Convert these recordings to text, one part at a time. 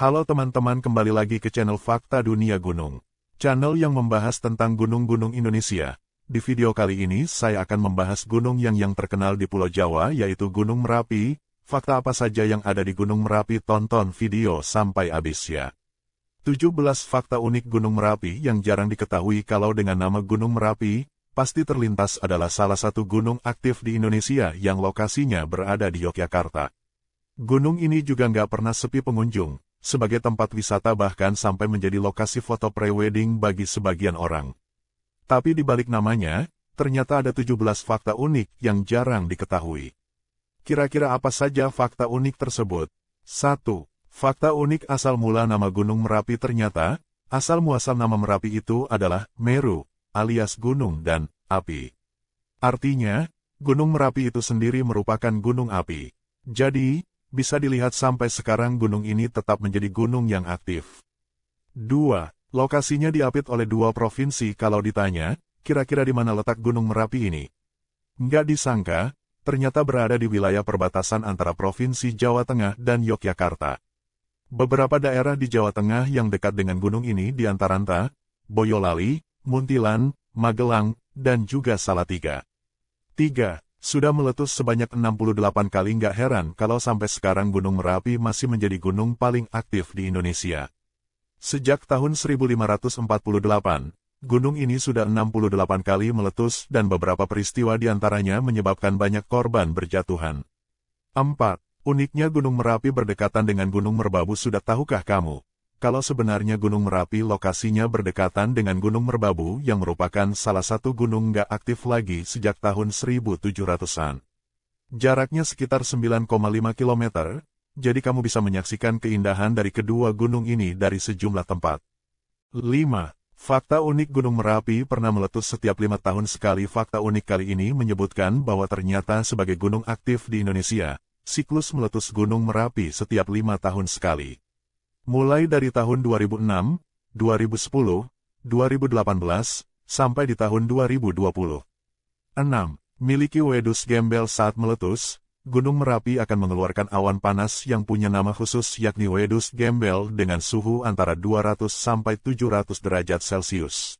Halo teman-teman kembali lagi ke channel Fakta Dunia Gunung. Channel yang membahas tentang gunung-gunung Indonesia. Di video kali ini saya akan membahas gunung yang yang terkenal di Pulau Jawa yaitu Gunung Merapi. Fakta apa saja yang ada di Gunung Merapi tonton video sampai habis ya. 17 fakta unik Gunung Merapi yang jarang diketahui kalau dengan nama Gunung Merapi, pasti terlintas adalah salah satu gunung aktif di Indonesia yang lokasinya berada di Yogyakarta. Gunung ini juga nggak pernah sepi pengunjung, sebagai tempat wisata bahkan sampai menjadi lokasi foto pre-wedding bagi sebagian orang. Tapi di balik namanya, ternyata ada 17 fakta unik yang jarang diketahui. Kira-kira apa saja fakta unik tersebut? 1. Fakta unik asal mula nama Gunung Merapi ternyata, asal muasal nama Merapi itu adalah Meru, alias gunung dan api. Artinya, Gunung Merapi itu sendiri merupakan gunung api. Jadi, bisa dilihat sampai sekarang gunung ini tetap menjadi gunung yang aktif. 2. Lokasinya diapit oleh dua provinsi kalau ditanya, kira-kira di mana letak Gunung Merapi ini? Nggak disangka, ternyata berada di wilayah perbatasan antara Provinsi Jawa Tengah dan Yogyakarta. Beberapa daerah di Jawa Tengah yang dekat dengan gunung ini di antaranta, Boyolali, Muntilan, Magelang, dan juga Salatiga. 3. Sudah meletus sebanyak 68 kali nggak heran kalau sampai sekarang Gunung Merapi masih menjadi gunung paling aktif di Indonesia. Sejak tahun 1548, gunung ini sudah 68 kali meletus dan beberapa peristiwa diantaranya menyebabkan banyak korban berjatuhan. 4. Uniknya Gunung Merapi berdekatan dengan Gunung Merbabu sudah tahukah kamu? kalau sebenarnya Gunung Merapi lokasinya berdekatan dengan Gunung Merbabu yang merupakan salah satu gunung gak aktif lagi sejak tahun 1700-an. Jaraknya sekitar 9,5 km, jadi kamu bisa menyaksikan keindahan dari kedua gunung ini dari sejumlah tempat. 5. Fakta unik Gunung Merapi pernah meletus setiap lima tahun sekali. Fakta unik kali ini menyebutkan bahwa ternyata sebagai gunung aktif di Indonesia, siklus meletus Gunung Merapi setiap lima tahun sekali. Mulai dari tahun 2006, 2010, 2018, sampai di tahun 2020. 6. Miliki Wedus Gembel saat meletus, Gunung Merapi akan mengeluarkan awan panas yang punya nama khusus yakni Wedus Gembel dengan suhu antara 200 sampai 700 derajat Celcius.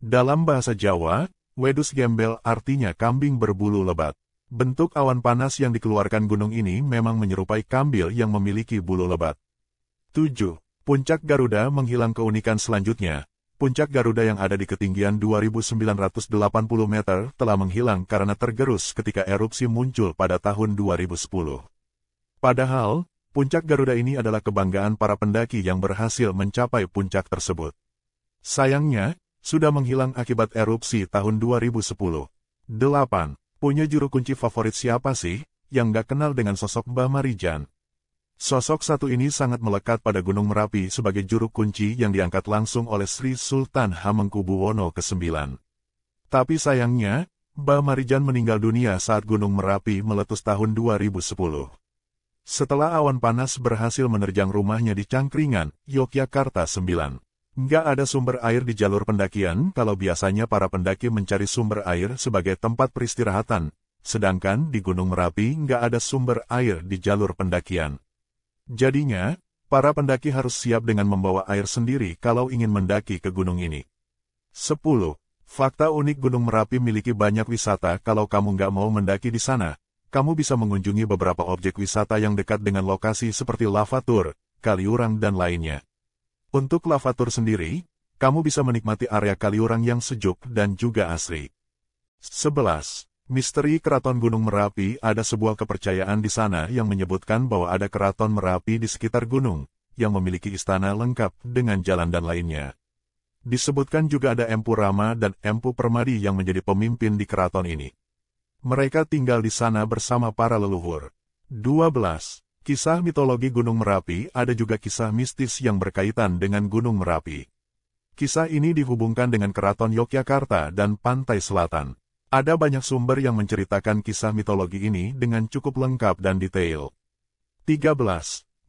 Dalam bahasa Jawa, Wedus Gembel artinya kambing berbulu lebat. Bentuk awan panas yang dikeluarkan gunung ini memang menyerupai kambil yang memiliki bulu lebat. 7. Puncak Garuda menghilang keunikan selanjutnya. Puncak Garuda yang ada di ketinggian 2.980 meter telah menghilang karena tergerus ketika erupsi muncul pada tahun 2010. Padahal, puncak Garuda ini adalah kebanggaan para pendaki yang berhasil mencapai puncak tersebut. Sayangnya, sudah menghilang akibat erupsi tahun 2010. 8. Punya juru kunci favorit siapa sih, yang gak kenal dengan sosok Mbah Marijan? Sosok satu ini sangat melekat pada Gunung Merapi sebagai juru kunci yang diangkat langsung oleh Sri Sultan Hamengkubuwono ke-9. Tapi sayangnya, Ba Marijan meninggal dunia saat Gunung Merapi meletus tahun 2010. Setelah awan panas berhasil menerjang rumahnya di Cangkringan, Yogyakarta 9. Nggak ada sumber air di jalur pendakian kalau biasanya para pendaki mencari sumber air sebagai tempat peristirahatan, sedangkan di Gunung Merapi nggak ada sumber air di jalur pendakian. Jadinya, para pendaki harus siap dengan membawa air sendiri kalau ingin mendaki ke gunung ini. 10. Fakta unik Gunung Merapi miliki banyak wisata kalau kamu nggak mau mendaki di sana. Kamu bisa mengunjungi beberapa objek wisata yang dekat dengan lokasi seperti Lava Tour, Kaliurang dan lainnya. Untuk Lava Tour sendiri, kamu bisa menikmati area Kaliurang yang sejuk dan juga asri. 11. Misteri Keraton Gunung Merapi Ada sebuah kepercayaan di sana yang menyebutkan bahwa ada keraton Merapi di sekitar gunung, yang memiliki istana lengkap dengan jalan dan lainnya. Disebutkan juga ada Empu Rama dan Empu Permadi yang menjadi pemimpin di keraton ini. Mereka tinggal di sana bersama para leluhur. 12. Kisah mitologi Gunung Merapi Ada juga kisah mistis yang berkaitan dengan Gunung Merapi. Kisah ini dihubungkan dengan Keraton Yogyakarta dan Pantai Selatan. Ada banyak sumber yang menceritakan kisah mitologi ini dengan cukup lengkap dan detail. 13.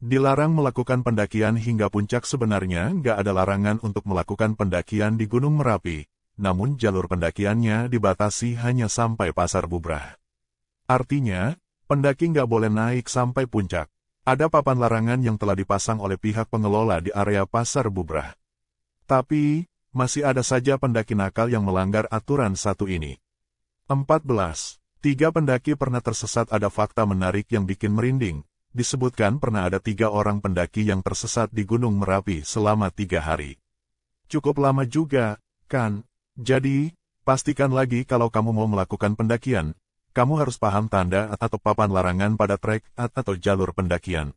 Dilarang melakukan pendakian hingga puncak sebenarnya gak ada larangan untuk melakukan pendakian di Gunung Merapi, namun jalur pendakiannya dibatasi hanya sampai Pasar Bubrah. Artinya, pendaki gak boleh naik sampai puncak. Ada papan larangan yang telah dipasang oleh pihak pengelola di area Pasar Bubrah. Tapi, masih ada saja pendaki nakal yang melanggar aturan satu ini. 14. Tiga pendaki pernah tersesat Ada fakta menarik yang bikin merinding. Disebutkan pernah ada tiga orang pendaki yang tersesat di Gunung Merapi selama tiga hari. Cukup lama juga, kan? Jadi, pastikan lagi kalau kamu mau melakukan pendakian, kamu harus paham tanda atau papan larangan pada trek atau jalur pendakian.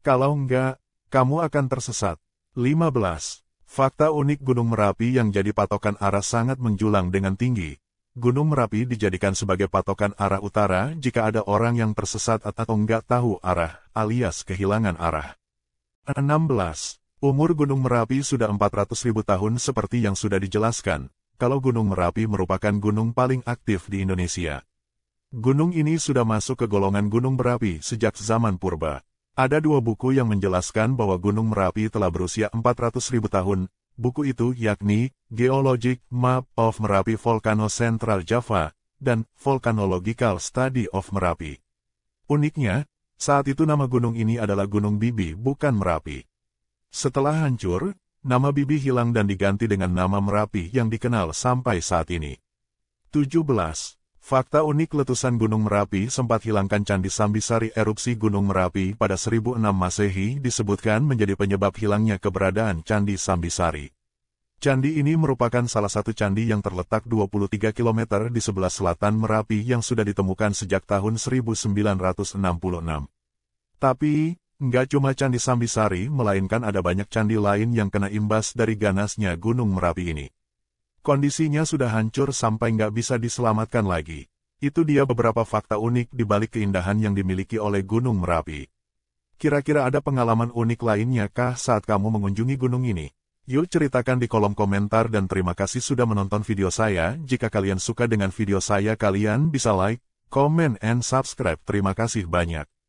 Kalau enggak, kamu akan tersesat. 15. Fakta unik Gunung Merapi yang jadi patokan arah sangat menjulang dengan tinggi Gunung Merapi dijadikan sebagai patokan arah utara jika ada orang yang tersesat atau nggak tahu arah, alias kehilangan arah. 16. Umur Gunung Merapi sudah 400 ribu tahun seperti yang sudah dijelaskan, kalau Gunung Merapi merupakan gunung paling aktif di Indonesia. Gunung ini sudah masuk ke golongan Gunung Merapi sejak zaman purba. Ada dua buku yang menjelaskan bahwa Gunung Merapi telah berusia 400 ribu tahun, Buku itu yakni Geologic Map of Merapi Volcano Central Java dan Volcanological Study of Merapi. Uniknya, saat itu nama gunung ini adalah Gunung Bibi bukan Merapi. Setelah hancur, nama Bibi hilang dan diganti dengan nama Merapi yang dikenal sampai saat ini. 17. Fakta unik letusan Gunung Merapi sempat hilangkan Candi Sambisari erupsi Gunung Merapi pada 1006 Masehi disebutkan menjadi penyebab hilangnya keberadaan Candi Sambisari. Candi ini merupakan salah satu candi yang terletak 23 km di sebelah selatan Merapi yang sudah ditemukan sejak tahun 1966. Tapi, nggak cuma Candi Sambisari, melainkan ada banyak candi lain yang kena imbas dari ganasnya Gunung Merapi ini. Kondisinya sudah hancur sampai nggak bisa diselamatkan lagi. Itu dia beberapa fakta unik di balik keindahan yang dimiliki oleh Gunung Merapi. Kira-kira ada pengalaman unik lainnya kah saat kamu mengunjungi gunung ini? Yuk ceritakan di kolom komentar dan terima kasih sudah menonton video saya. Jika kalian suka dengan video saya, kalian bisa like, comment, and subscribe. Terima kasih banyak.